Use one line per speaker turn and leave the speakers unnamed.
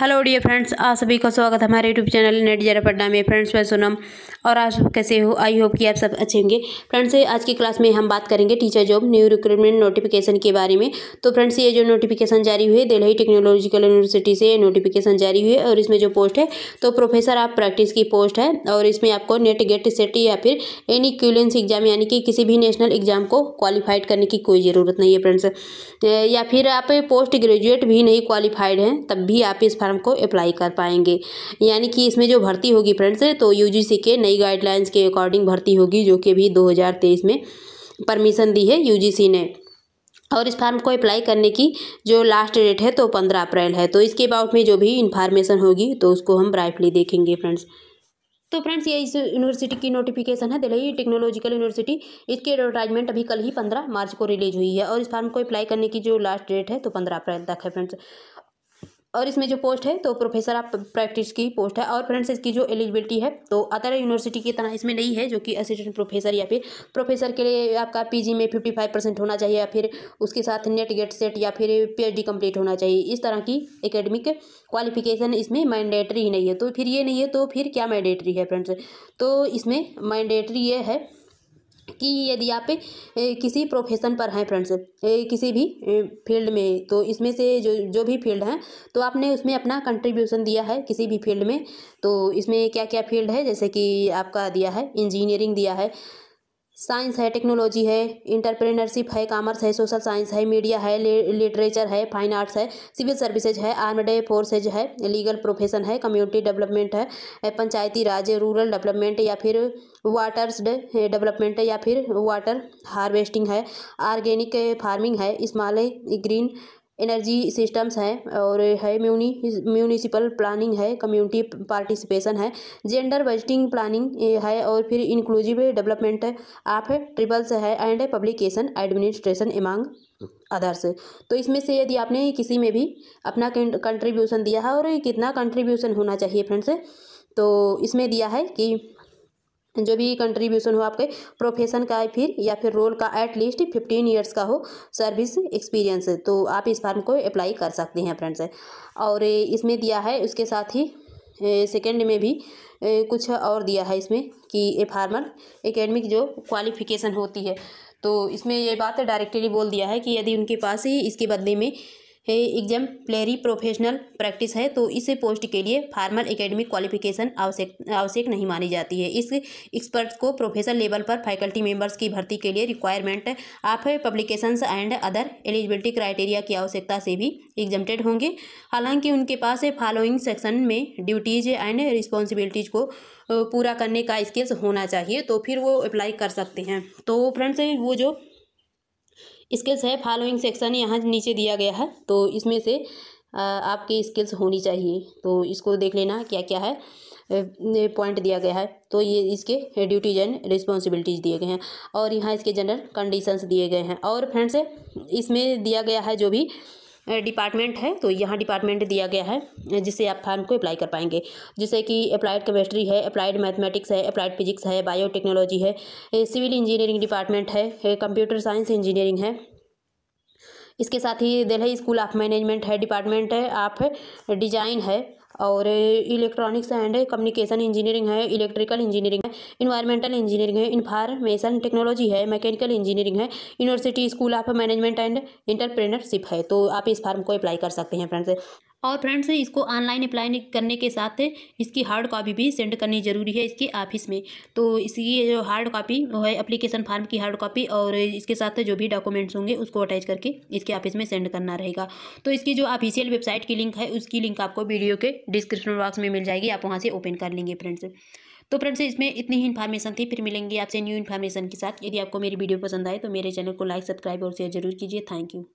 hello dear friends आप सभी का स्वागत है हमारे यूट्यूब चैनल नेट जरा पटना में फ्रेंड्स मैं सोनम और आप कैसे हो आई होप कि आप सब अच्छे होंगे फ्रेंड्स आज की क्लास में हम बात करेंगे teacher job new recruitment notification के बारे में तो फ्रेंड्स ये जो नोटिफिकेशन जारी हुई है दिल्ली टेक्नोलॉजिकल यूनिवर्सिटी से नोटिफिकेशन जारी हुई है और इसमें जो पोस्ट है तो प्रोफेसर आप प्रैक्टिस की पोस्ट है और इसमें आपको नेट गेट सेट या फिर एनी क्यूलेंस एग्जाम यानी कि किसी भी नेशनल एग्जाम को क्वालिफाइड करने की कोई ज़रूरत नहीं है फ्रेंड्स या फिर आप पोस्ट ग्रेजुएट भी नहीं क्वालिफाइड हैं तब भी आप इस फॉर्म को अप्लाई कर पाएंगे यानी कि इसमें जो भर्ती होगी फ्रेंड्स तो यू के नई गाइडलाइंस के अकॉर्डिंग भर्ती होगी जो कि अभी दो में परमिशन दी है यू ने और इस फार्म को अप्लाई करने की जो लास्ट डेट है तो पंद्रह अप्रैल है तो इसके अबाउट में जो भी इन्फॉर्मेशन होगी तो उसको हम ब्राइफली देखेंगे फ्रेंड्स तो फ्रेंड्स ये इस यूनिवर्सिटी की नोटिफिकेशन है दिल्ली टेक्नोलॉजिकल यूनिवर्सिटी इसकी एडवर्टाइजमेंट अभी कल ही पंद्रह मार्च को रिलीज हुई है और इस फार्म को अप्लाई करने की जो लास्ट डेट है तो पंद्रह अप्रैल तक है फ्रेंड्स और इसमें जो पोस्ट है तो प्रोफेसर आप प्रैक्टिस की पोस्ट है और फ्रेंड्स इसकी जो एलिजिबिलिटी है तो अतर यूनिवर्सिटी की तरह इसमें नहीं है जो कि असिस्टेंट प्रोफेसर या फिर प्रोफेसर के लिए आपका पीजी में फिफ्टी फाइव परसेंट होना चाहिए या फिर उसके साथ नेट गेट सेट या फिर पीएचडी कंप्लीट होना चाहिए इस तरह की एकेडमिक क्वालिफिकेशन इसमें मैंडेटरी नहीं है तो फिर ये नहीं है तो फिर क्या मैंडेटरी है फ्रेंड्स तो इसमें मैंडेटरी ये है कि यदि आप किसी प्रोफेशन पर हैं फ्रेंड्स किसी भी फील्ड में तो इसमें से जो जो भी फील्ड है तो आपने उसमें अपना कंट्रीब्यूशन दिया है किसी भी फील्ड में तो इसमें क्या क्या फील्ड है जैसे कि आपका दिया है इंजीनियरिंग दिया है साइंस है टेक्नोलॉजी है इंटरप्रेनरशिप है कॉमर्स है सोशल साइंस है मीडिया है लिटरेचर है फाइन आर्ट्स है सिविल सर्विसेज है आर्मड फोर्सेज है लीगल प्रोफेशन है कम्युनिटी डेवलपमेंट है पंचायती राज रूरल डेवलपमेंट या फिर वाटर्स डेवलपमेंट या फिर वाटर हार्वेस्टिंग है आर्गेनिक फार्मिंग है इस्माल ग्रीन एनर्जी सिस्टम्स हैं और है म्यूनि म्यूनिसिपल प्लानिंग है कम्युनिटी पार्टिसिपेशन है जेंडर बजटिंग प्लानिंग है और फिर इंक्लूसिव डेवलपमेंट आप है ट्रिपल्स है and publication administration among others तो इसमें से यदि आपने किसी में भी अपना कंट्रीब्यूशन दिया है और कितना कंट्रीब्यूशन होना चाहिए फ्रेंड्स तो इसमें दिया है कि जो भी कंट्रीब्यूशन हो आपके प्रोफेशन का है फिर या फिर रोल का एटलीस्ट फिफ्टीन ईयर्स का हो सर्विस एक्सपीरियंस तो आप इस फार्म को अप्लाई कर सकते हैं फ्रेंड्स और इसमें दिया है उसके साथ ही सेकेंड में भी कुछ और दिया है इसमें कि ए फार्मर एकेडमिक जो क्वालिफिकेशन होती है तो इसमें ये बात डायरेक्टली बोल दिया है कि यदि उनके पास ही इसके बदले में एग्जाम प्लेरी प्रोफेशनल प्रैक्टिस है तो इस पोस्ट के लिए फार्मल एकेडमिक क्वालिफिकेशन आवश्यक आवश्यक नहीं मानी जाती है इस एक्सपर्ट्स को प्रोफेशनल लेवल पर फैकल्टी मेंबर्स की भर्ती के लिए requirement of publications and other eligibility criteria की आवश्यकता से भी एग्जामेड होंगे हालांकि उनके पास फॉलोइंग सेक्शन में ड्यूटीज एंड रिस्पॉन्सिबिलिटीज को पूरा करने का स्किल्स होना चाहिए तो फिर वो अप्लाई कर सकते हैं तो फ्रेंड्स वो जो स्किल्स है फॉलोइंग सेक्शन यहाँ नीचे दिया गया है तो इसमें से आपकी स्किल्स होनी चाहिए तो इसको देख लेना क्या क्या है पॉइंट दिया गया है तो ये इसके ड्यूटीज एंड रिस्पॉन्सिबिलिटीज दिए गए हैं और यहाँ इसके जनरल कंडीशंस दिए गए हैं और फ्रेंड्स इसमें दिया गया है जो भी डिपार्टमेंट है तो यहाँ डिपार्टमेंट दिया गया है जिससे आप फार्म को अप्लाई कर पाएंगे जैसे कि अप्लाइड केमिस्ट्री है अप्लाइड मैथमेटिक्स है अप्लाइड फिजिक्स है बायोटेक्नोलॉजी है सिविल इंजीनियरिंग डिपार्टमेंट है कंप्यूटर साइंस इंजीनियरिंग है इसके साथ ही दिल्ली स्कूल ऑफ मैनेजमेंट है डिपार्टमेंट है आप डिजाइन है और इलेक्ट्रॉनिक्स एंड कम्युनिकेशन इंजीनियरिंग है इलेक्ट्रिकल इंजीनियरिंग है इन्वायरमेंटल इंजीनियरिंग है इन्फॉर्मेशन टेक्नोलॉजी है मैकेनिकल इंजीनियरिंग है university school of management and entrepreneurship है तो आप इस फार्म को अप्लाई कर सकते हैं फ्रेंड्स और फ्रेंड्स इसको ऑनलाइन अप्लाई करने के साथ इसकी हार्ड कॉपी भी सेंड करनी ज़रूरी है इसके ऑफिस में तो इसकी जो हार्ड कॉपी वो है अप्लीकेशन फार्म की हार्ड कॉपी और इसके साथ जो भी डॉक्यूमेंट्स होंगे उसको अटैच करके इसके ऑफिस में सेंड करना रहेगा तो इसकी जो ऑफिशियल वेबसाइट की लिंक है उसकी लिंक आपको वीडियो के डिस्क्रिप्शन बॉक्स में मिल जाएगी आप वहाँ से ओपन कर लेंगे फ्रेंड्स तो फ्रेंड्स इसमें इतनी ही इन्फॉर्मेशन थी फिर मिलेंगे आपसे न्यू इन्फॉर्मेशन के साथ यदि आपको मेरी वीडियो पसंद आए तो मेरे चैनल को लाइक सब्सक्राइब और शेयर जरूर कीजिए थैंक यू